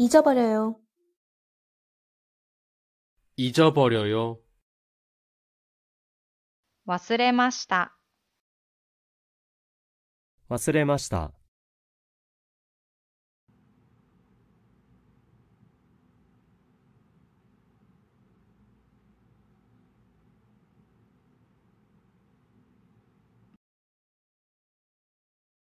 잊어버려요잊어버려요忘れました。忘れました。